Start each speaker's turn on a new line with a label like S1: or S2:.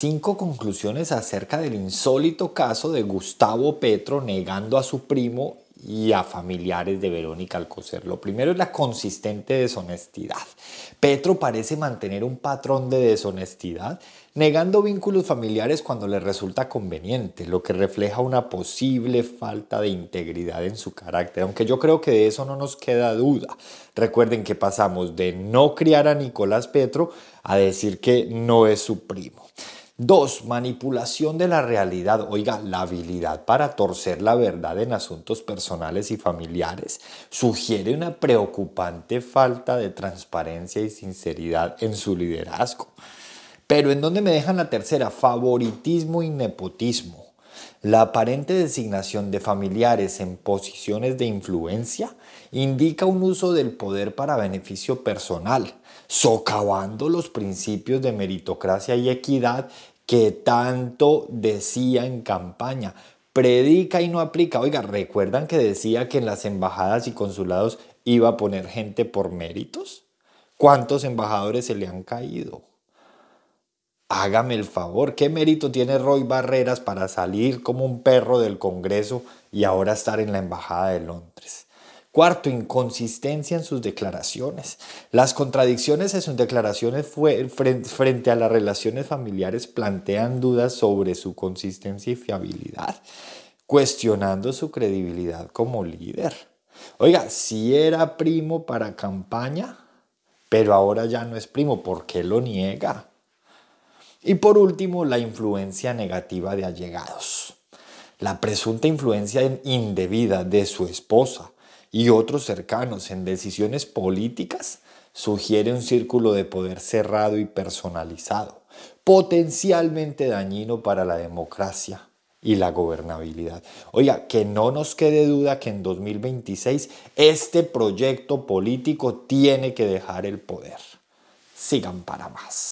S1: Cinco conclusiones acerca del insólito caso de Gustavo Petro negando a su primo y a familiares de Verónica Alcocer. Lo primero es la consistente deshonestidad. Petro parece mantener un patrón de deshonestidad, negando vínculos familiares cuando le resulta conveniente, lo que refleja una posible falta de integridad en su carácter, aunque yo creo que de eso no nos queda duda. Recuerden que pasamos de no criar a Nicolás Petro a decir que no es su primo. Dos, manipulación de la realidad. Oiga, la habilidad para torcer la verdad en asuntos personales y familiares sugiere una preocupante falta de transparencia y sinceridad en su liderazgo. Pero ¿en dónde me dejan la tercera? Favoritismo y nepotismo. La aparente designación de familiares en posiciones de influencia indica un uso del poder para beneficio personal, socavando los principios de meritocracia y equidad que tanto decía en campaña. Predica y no aplica. Oiga, ¿recuerdan que decía que en las embajadas y consulados iba a poner gente por méritos? ¿Cuántos embajadores se le han caído? Hágame el favor, ¿qué mérito tiene Roy Barreras para salir como un perro del Congreso y ahora estar en la Embajada de Londres? Cuarto, inconsistencia en sus declaraciones. Las contradicciones en sus declaraciones fue, frente a las relaciones familiares plantean dudas sobre su consistencia y fiabilidad, cuestionando su credibilidad como líder. Oiga, si era primo para campaña, pero ahora ya no es primo, ¿por qué lo niega? Y por último, la influencia negativa de allegados. La presunta influencia indebida de su esposa y otros cercanos en decisiones políticas sugiere un círculo de poder cerrado y personalizado, potencialmente dañino para la democracia y la gobernabilidad. Oiga, que no nos quede duda que en 2026 este proyecto político tiene que dejar el poder. Sigan para más.